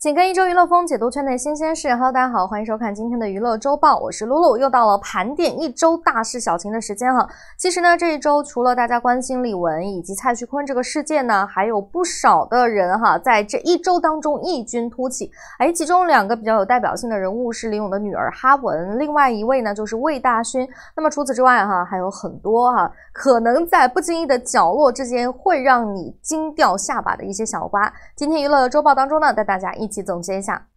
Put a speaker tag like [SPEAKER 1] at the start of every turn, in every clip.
[SPEAKER 1] 紧跟一周娱乐风解读圈内新鲜事。Hello，大家好，欢迎收看今天的娱乐周报，我是露露。又到了盘点一周大事小情的时间哈。其实呢，这一周除了大家关心李玟以及蔡徐坤这个事件呢，还有不少的人哈，在这一周当中异军突起。哎，其中两个比较有代表性的人物是李咏的女儿哈文，另外一位呢就是魏大勋。那么除此之外哈，还有很多哈，可能在不经意的角落之间会让你惊掉下巴的一些小瓜。今天娱乐周报当中呢，带大家一。一起总结一下。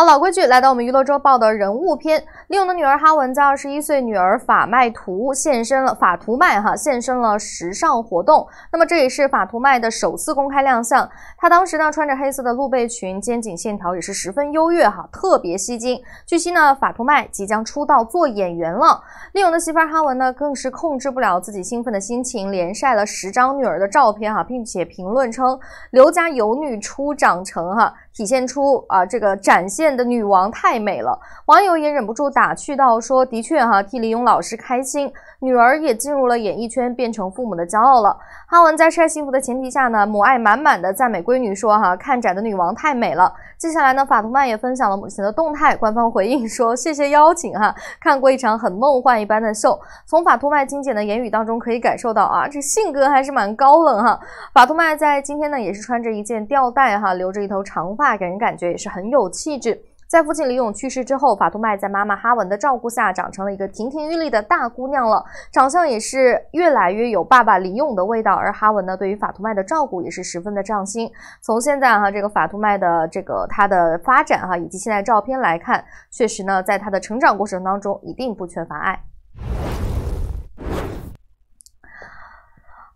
[SPEAKER 1] 好，老规矩，来到我们娱乐周报的人物篇。李勇的女儿哈文在二十一岁女儿法麦图现身了，法图麦哈现身了时尚活动。那么这也是法图麦的首次公开亮相。她当时呢穿着黑色的露背裙，肩颈线条也是十分优越哈，特别吸睛。据悉呢，法图麦即将出道做演员了。李勇的媳妇哈文呢更是控制不了自己兴奋的心情，连晒了十张女儿的照片哈，并且评论称：“刘家有女初长成哈。”体现出啊，这个展现的女王太美了，网友也忍不住打趣到说：“的确哈，替李勇老师开心。”女儿也进入了演艺圈，变成父母的骄傲了。哈文在晒幸福的前提下呢，母爱满满的赞美闺女说：“哈，看展的女王太美了。”接下来呢，法图麦也分享了母亲的动态，官方回应说：“谢谢邀请，哈，看过一场很梦幻一般的秀。”从法图麦精简的言语当中可以感受到啊，这性格还是蛮高冷哈。法图麦在今天呢，也是穿着一件吊带哈，留着一头长发，给人感觉也是很有气质。在父亲李勇去世之后，法图麦在妈妈哈文的照顾下，长成了一个亭亭玉立的大姑娘了，长相也是越来越有爸爸李勇的味道。而哈文呢，对于法图麦的照顾也是十分的上心。从现在哈这个法图麦的这个她的发展哈，以及现在照片来看，确实呢，在她的成长过程当中一定不缺乏爱。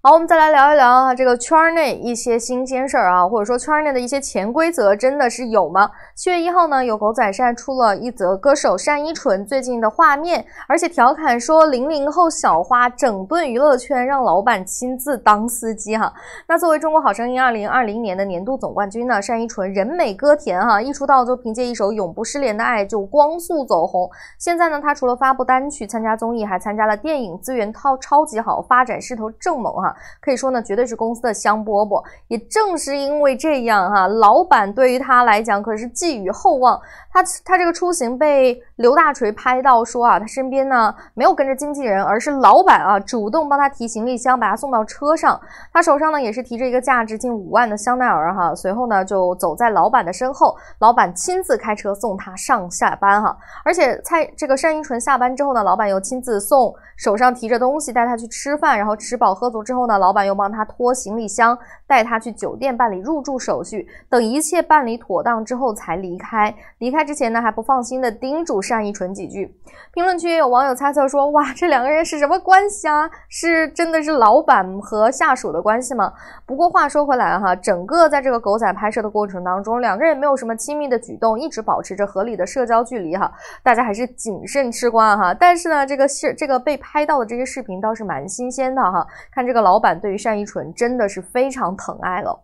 [SPEAKER 1] 好，我们再来聊一聊啊，这个圈内一些新鲜事儿啊，或者说圈内的一些潜规则，真的是有吗？七月一号呢，有狗仔晒出了一则歌手单依纯最近的画面，而且调侃说零零后小花整顿娱乐圈，让老板亲自当司机哈。那作为中国好声音二零二零年的年度总冠军呢，单依纯人美歌甜哈，一出道就凭借一首《永不失联的爱》就光速走红。现在呢，她除了发布单曲、参加综艺，还参加了电影资源套超级好，发展势头正猛哈。可以说呢，绝对是公司的香饽饽。也正是因为这样，哈，老板对于他来讲可是寄予厚望。他他这个出行被。刘大锤拍到说啊，他身边呢没有跟着经纪人，而是老板啊主动帮他提行李箱，把他送到车上。他手上呢也是提着一个价值近五万的香奈儿哈。随后呢就走在老板的身后，老板亲自开车送他上下班哈。而且蔡这个单依纯下班之后呢，老板又亲自送，手上提着东西带他去吃饭。然后吃饱喝足之后呢，老板又帮他拖行李箱，带他去酒店办理入住手续。等一切办理妥当之后才离开。离开之前呢还不放心的叮嘱。单依纯几句，评论区也有网友猜测说，哇，这两个人是什么关系啊？是真的是老板和下属的关系吗？不过话说回来哈，整个在这个狗仔拍摄的过程当中，两个人也没有什么亲密的举动，一直保持着合理的社交距离哈，大家还是谨慎吃瓜哈。但是呢，这个是这个被拍到的这些视频倒是蛮新鲜的哈，看这个老板对于单依纯真的是非常疼爱了。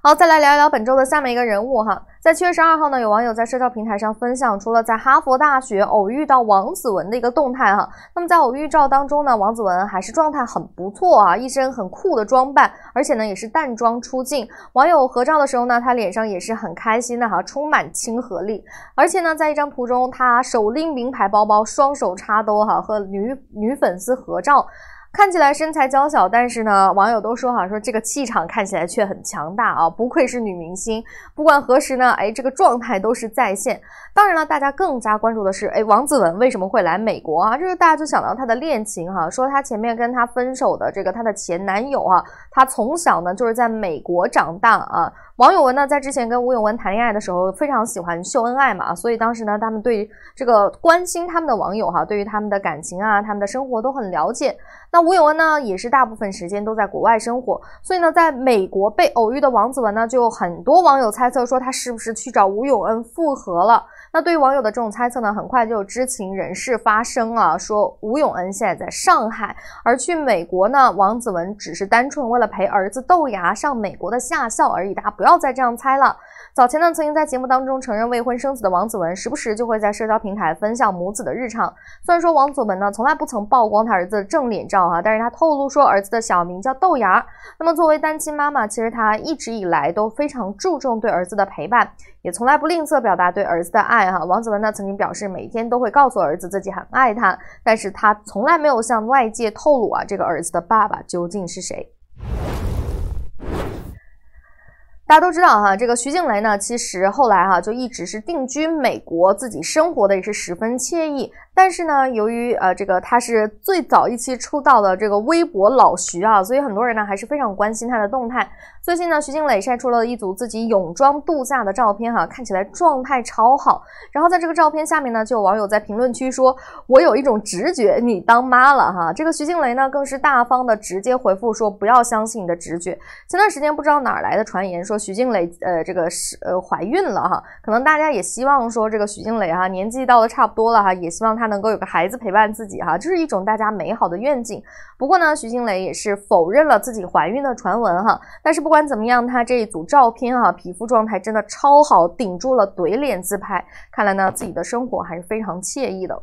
[SPEAKER 1] 好，再来聊一聊本周的下面一个人物哈。在七月十二号呢，有网友在社交平台上分享出了在哈佛大学偶遇到王子文的一个动态哈。那么在偶遇照当中呢，王子文还是状态很不错啊，一身很酷的装扮，而且呢也是淡妆出镜。网友合照的时候呢，他脸上也是很开心的哈，充满亲和力。而且呢，在一张图中，他手拎名牌包包，双手插兜哈，和女女粉丝合照。看起来身材娇小，但是呢，网友都说哈，说这个气场看起来却很强大啊，不愧是女明星。不管何时呢，哎，这个状态都是在线。当然了，大家更加关注的是，哎，王子文为什么会来美国啊？这个大家就想到她的恋情哈，说她前面跟他分手的这个她的前男友啊，他从小呢就是在美国长大啊。王永文呢，在之前跟吴永恩谈恋爱的时候，非常喜欢秀恩爱嘛，所以当时呢，他们对这个关心他们的网友哈，对于他们的感情啊，他们的生活都很了解。那吴永恩呢，也是大部分时间都在国外生活，所以呢，在美国被偶遇的王子文呢，就很多网友猜测说，他是不是去找吴永恩复合了？那对于网友的这种猜测呢，很快就有知情人士发声啊，说吴永恩现在在上海，而去美国呢，王子文只是单纯为了陪儿子豆芽上美国的下校而已，大家不要再这样猜了。早前呢，曾经在节目当中承认未婚生子的王子文，时不时就会在社交平台分享母子的日常。虽然说王子文呢，从来不曾曝光他儿子的正脸照哈，但是他透露说儿子的小名叫豆芽。那么作为单亲妈妈，其实他一直以来都非常注重对儿子的陪伴，也从来不吝啬表达对儿子的爱哈。王子文呢，曾经表示每天都会告诉儿子自己很爱他，但是他从来没有向外界透露啊，这个儿子的爸爸究竟是谁。大家都知道哈，这个徐静蕾呢，其实后来哈就一直是定居美国，自己生活的也是十分惬意。但是呢，由于呃这个他是最早一期出道的这个微博老徐啊，所以很多人呢还是非常关心他的动态。最近呢，徐静蕾晒出了一组自己泳装度假的照片哈，看起来状态超好。然后在这个照片下面呢，就有网友在评论区说：“我有一种直觉，你当妈了哈。”这个徐静蕾呢，更是大方的直接回复说：“不要相信你的直觉。”前段时间不知道哪来的传言说。徐静蕾，呃，这个是呃怀孕了哈，可能大家也希望说这个徐静蕾哈，年纪到的差不多了哈，也希望她能够有个孩子陪伴自己哈，这是一种大家美好的愿景。不过呢，徐静蕾也是否认了自己怀孕的传闻哈，但是不管怎么样，她这一组照片哈，皮肤状态真的超好，顶住了怼脸自拍，看来呢，自己的生活还是非常惬意的。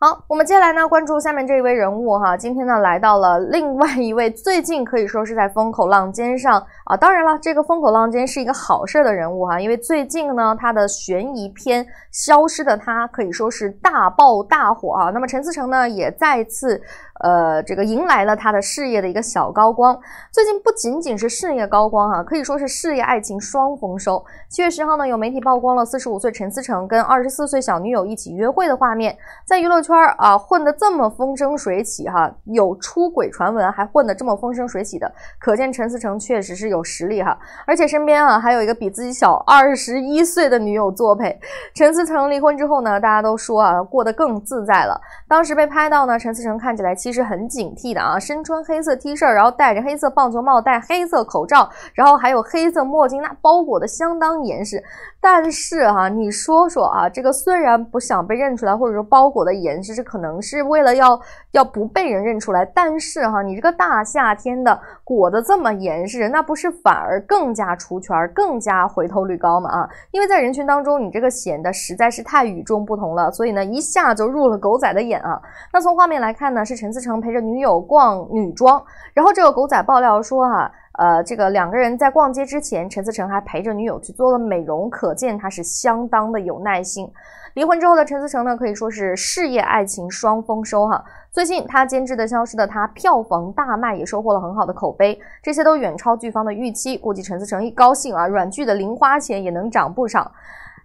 [SPEAKER 1] 好，我们接下来呢关注下面这一位人物哈，今天呢来到了另外一位最近可以说是在风口浪尖上啊，当然了，这个风口浪尖是一个好事的人物哈，因为最近呢他的悬疑片《消失的他》可以说是大爆大火啊，那么陈思诚呢也再次呃这个迎来了他的事业的一个小高光。最近不仅仅是事业高光哈，可以说是事业爱情双丰收。七月十号呢有媒体曝光了四十五岁陈思诚跟二十四岁小女友一起约会的画面，在娱乐。圈。圈啊混得这么风生水起哈，有出轨传闻还混得这么风生水起的，可见陈思诚确实是有实力哈。而且身边啊还有一个比自己小二十一岁的女友作陪。陈思诚离婚之后呢，大家都说啊过得更自在了。当时被拍到呢，陈思诚看起来其实很警惕的啊，身穿黑色 T 恤，然后戴着黑色棒球帽，戴黑色口罩，然后还有黑色墨镜，那包裹的相当严实。但是哈，你说说啊，这个虽然不想被认出来，或者说包裹的严。其是可能是为了要要不被人认出来，但是哈，你这个大夏天的裹得这么严实，那不是反而更加出圈，更加回头率高吗？啊，因为在人群当中，你这个显得实在是太与众不同了，所以呢，一下就入了狗仔的眼啊。那从画面来看呢，是陈思诚陪着女友逛女装，然后这个狗仔爆料说哈。呃，这个两个人在逛街之前，陈思诚还陪着女友去做了美容，可见他是相当的有耐心。离婚之后的陈思诚呢，可以说是事业爱情双丰收哈。最近他监制的《消失的他》票房大卖，也收获了很好的口碑，这些都远超剧方的预期。估计陈思诚一高兴啊，软剧的零花钱也能涨不少。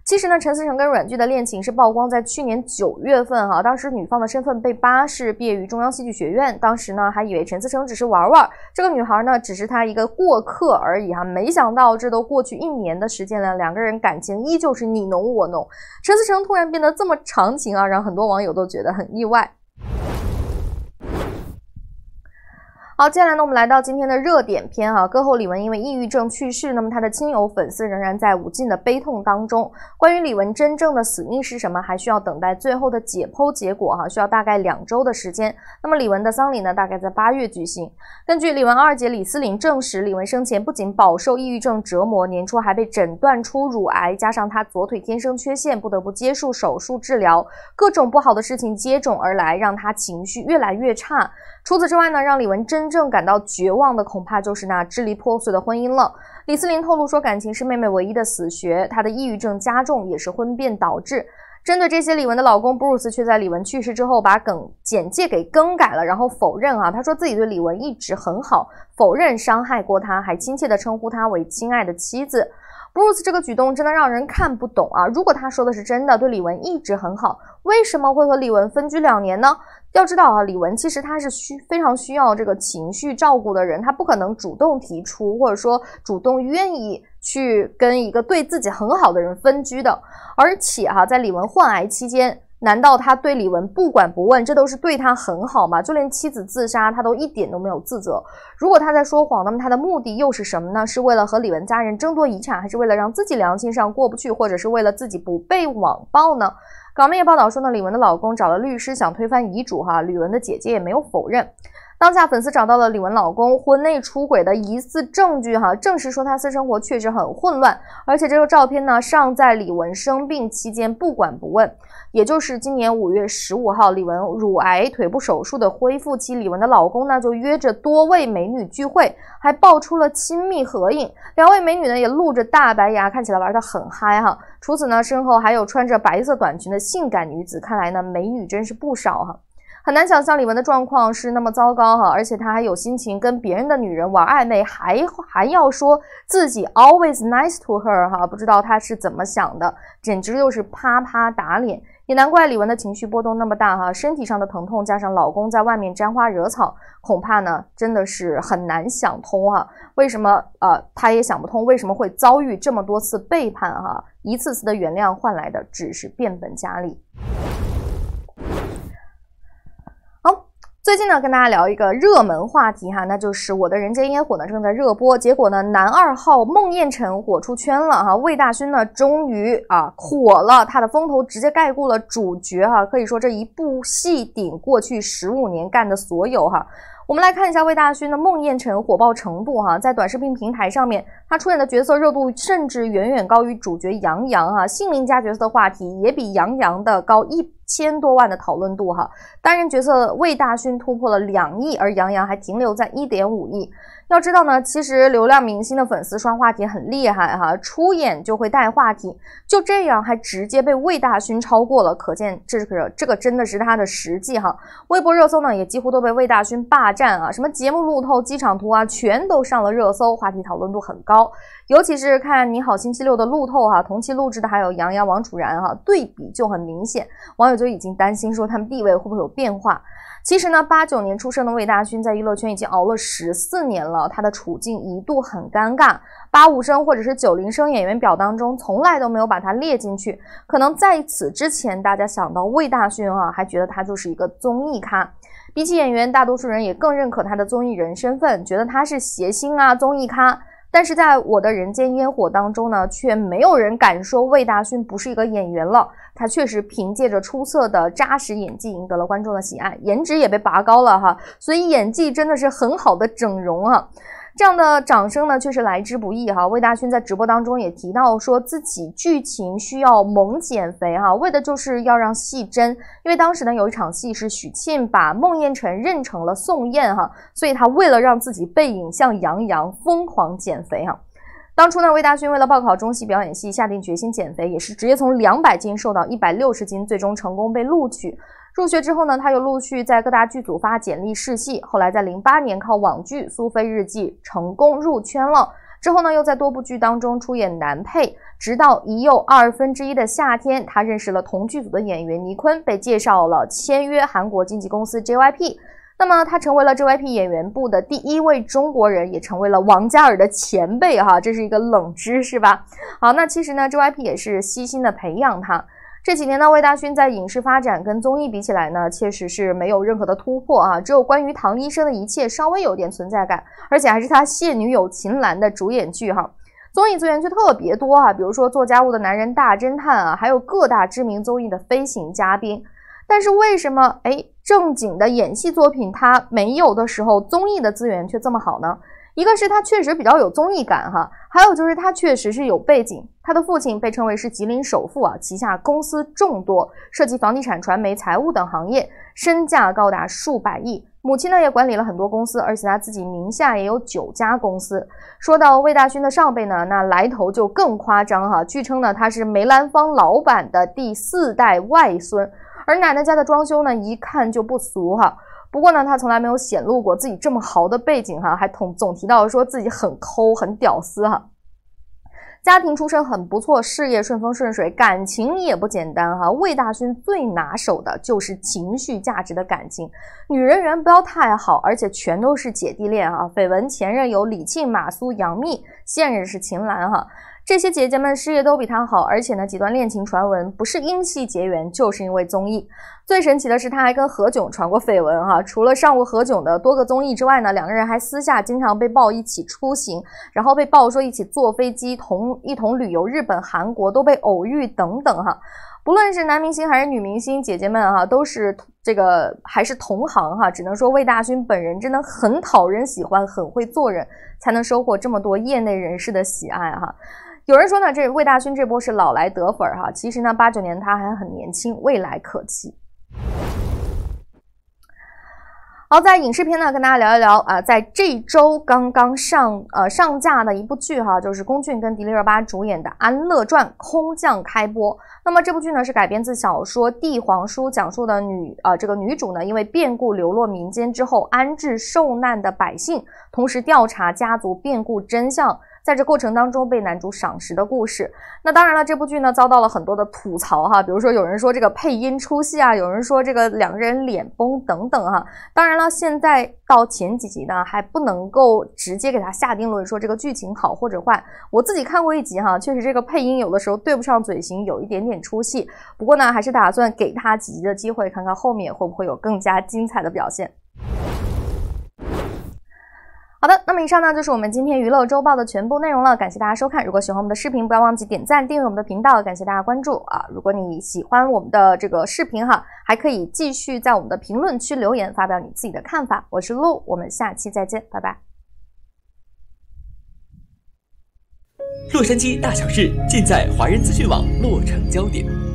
[SPEAKER 1] 其实呢，陈思成跟阮剧的恋情是曝光在去年九月份哈，当时女方的身份被扒是毕业于中央戏剧学院，当时呢还以为陈思成只是玩玩，这个女孩呢只是他一个过客而已哈，没想到这都过去一年的时间了，两个人感情依旧是你侬我侬，陈思诚突然变得这么长情啊，让很多网友都觉得很意外。好，接下来呢，我们来到今天的热点篇啊。歌后李玟因为抑郁症去世，那么她的亲友、粉丝仍然在无尽的悲痛当中。关于李玟真正的死因是什么，还需要等待最后的解剖结果哈，需要大概两周的时间。那么李玟的丧礼呢，大概在八月举行。根据李玟二姐李思玲证实，李玟生前不仅饱受抑郁症折磨，年初还被诊断出乳癌，加上她左腿天生缺陷，不得不接受手术治疗，各种不好的事情接踵而来，让她情绪越来越差。除此之外呢，让李玟真正感到绝望的，恐怕就是那支离破碎的婚姻了。李思琳透露说，感情是妹妹唯一的死穴，她的抑郁症加重也是婚变导致。针对这些，李玟的老公布鲁斯却在李玟去世之后，把梗简介给更改了，然后否认啊，他说自己对李玟一直很好，否认伤害过她，还亲切的称呼她为亲爱的妻子。布鲁斯这个举动真的让人看不懂啊！如果他说的是真的，对李玟一直很好。为什么会和李文分居两年呢？要知道啊，李文其实他是需非常需要这个情绪照顾的人，他不可能主动提出或者说主动愿意去跟一个对自己很好的人分居的。而且哈，在李文患癌期间，难道他对李文不管不问，这都是对他很好吗？就连妻子自杀，他都一点都没有自责。如果他在说谎，那么他的目的又是什么呢？是为了和李文家人争夺遗产，还是为了让自己良心上过不去，或者是为了自己不被网暴呢？港媒也报道说呢，李文的老公找了律师想推翻遗嘱，哈，李文的姐姐也没有否认。当下粉丝找到了李玟老公婚内出轨的疑似证据哈，证实说他私生活确实很混乱。而且这个照片呢，尚在李玟生病期间不管不问，也就是今年五月十五号，李玟乳癌腿部手术的恢复期，李玟的老公呢就约着多位美女聚会，还爆出了亲密合影。两位美女呢也露着大白牙，看起来玩得很嗨哈。除此呢，身后还有穿着白色短裙的性感女子，看来呢美女真是不少哈。很难想象李文的状况是那么糟糕哈，而且他还有心情跟别人的女人玩暧昧，还还要说自己 always nice to her 哈，不知道他是怎么想的，简直又是啪啪打脸，也难怪李文的情绪波动那么大哈，身体上的疼痛加上老公在外面沾花惹草，恐怕呢真的是很难想通啊，为什么呃她也想不通为什么会遭遇这么多次背叛哈，一次次的原谅换来的只是变本加厉。最近呢，跟大家聊一个热门话题哈，那就是《我的人间烟火》呢正在热播，结果呢，男二号孟宴臣火出圈了哈，魏大勋呢终于啊火了，他的风头直接盖过了主角哈，可以说这一部戏顶过去十五年干的所有哈。我们来看一下魏大勋的孟宴臣火爆程度哈，在短视频平台上面，他出演的角色热度甚至远远高于主角杨洋哈，姓名加角色的话题也比杨洋的高一。千多万的讨论度哈，单人角色魏大勋突破了两亿，而杨洋还停留在一点五亿。要知道呢，其实流量明星的粉丝刷话题很厉害哈，出演就会带话题，就这样还直接被魏大勋超过了，可见这是这个真的是他的实际哈。微博热搜呢也几乎都被魏大勋霸占啊，什么节目路透、机场图啊，全都上了热搜，话题讨论度很高。尤其是看你好星期六的路透哈，同期录制的还有杨洋、王楚然哈，对比就很明显，网友就已经担心说他们地位会不会有变化。其实呢，八九年出生的魏大勋在娱乐圈已经熬了十四年了，他的处境一度很尴尬。八五生或者是九零生演员表当中，从来都没有把他列进去。可能在此之前，大家想到魏大勋啊，还觉得他就是一个综艺咖。比起演员，大多数人也更认可他的综艺人身份，觉得他是谐星啊，综艺咖。但是在我的《人间烟火》当中呢，却没有人敢说魏大勋不是一个演员了。他确实凭借着出色的扎实演技赢得了观众的喜爱，颜值也被拔高了哈。所以演技真的是很好的整容啊。这样的掌声呢，确实来之不易哈。魏大勋在直播当中也提到，说自己剧情需要猛减肥哈，为的就是要让戏真。因为当时呢，有一场戏是许沁把孟宴臣认成了宋焰哈，所以他为了让自己背影像杨洋，疯狂减肥哈。当初呢，魏大勋为了报考中戏表演系，下定决心减肥，也是直接从两百斤瘦到一百六十斤，最终成功被录取。入学之后呢，他又陆续在各大剧组发简历试戏，后来在零八年靠网剧《苏菲日记》成功入圈了。之后呢，又在多部剧当中出演男配，直到一又二分之一的夏天，他认识了同剧组的演员倪坤，被介绍了签约韩国经纪公司 JYP。那么他成为了 j y p 演员部的第一位中国人，也成为了王嘉尔的前辈哈，这是一个冷知识吧？好，那其实呢 j y p 也是悉心的培养他。这几年呢，魏大勋在影视发展跟综艺比起来呢，确实是没有任何的突破啊，只有关于唐医生的一切稍微有点存在感，而且还是他现女友秦岚的主演剧哈。综艺资源却特别多啊，比如说做家务的男人、大侦探啊，还有各大知名综艺的飞行嘉宾。但是为什么哎？正经的演戏作品他没有的时候，综艺的资源却这么好呢？一个是他确实比较有综艺感哈，还有就是他确实是有背景。他的父亲被称为是吉林首富啊，旗下公司众多，涉及房地产、传媒、财务等行业，身价高达数百亿。母亲呢也管理了很多公司，而且他自己名下也有九家公司。说到魏大勋的上辈呢，那来头就更夸张哈。据称呢，他是梅兰芳老板的第四代外孙。而奶奶家的装修呢，一看就不俗哈。不过呢，她从来没有显露过自己这么豪的背景哈，还总总提到说自己很抠、很屌丝哈。家庭出身很不错，事业顺风顺水，感情也不简单哈。魏大勋最拿手的就是情绪价值的感情，女人缘不要太好，而且全都是姐弟恋哈。绯闻前任有李沁、马苏、杨幂，现任是秦岚哈。这些姐姐们事业都比他好，而且呢，几段恋情传闻不是因戏结缘，就是因为综艺。最神奇的是，他还跟何炅传过绯闻哈。除了上过何炅的多个综艺之外呢，两个人还私下经常被曝一起出行，然后被曝说一起坐飞机、同一同旅游，日本、韩国都被偶遇等等哈。不论是男明星还是女明星，姐姐们哈都是这个还是同行哈，只能说魏大勋本人真的很讨人喜欢，很会做人才能收获这么多业内人士的喜爱哈。有人说呢，这魏大勋这波是老来得粉儿哈。其实呢，八九年他还很年轻，未来可期。好，在影视片呢，跟大家聊一聊啊，在这周刚刚上呃上架的一部剧哈，就是龚俊跟迪丽热巴主演的《安乐传》空降开播。那么这部剧呢，是改编自小说《帝皇书》，讲述的女呃这个女主呢，因为变故流落民间之后，安置受难的百姓，同时调查家族变故真相。在这过程当中被男主赏识的故事，那当然了，这部剧呢遭到了很多的吐槽哈，比如说有人说这个配音出戏啊，有人说这个两个人脸崩等等哈。当然了，现在到前几集呢还不能够直接给他下定论说这个剧情好或者坏。我自己看过一集哈，确实这个配音有的时候对不上嘴型，有一点点出戏。不过呢，还是打算给他几集的机会，看看后面会不会有更加精彩的表现。好的，那么以上呢就是我们今天娱乐周报的全部内容了。感谢大家收看，如果喜欢我们的视频，不要忘记点赞、订阅我们的频道。感谢大家关注啊！如果你喜欢我们的这个视频哈，还可以继续在我们的评论区留言，发表你自己的看法。我是露，我们下期再见，拜拜。洛杉矶大小事尽在华人资讯网，洛城焦点。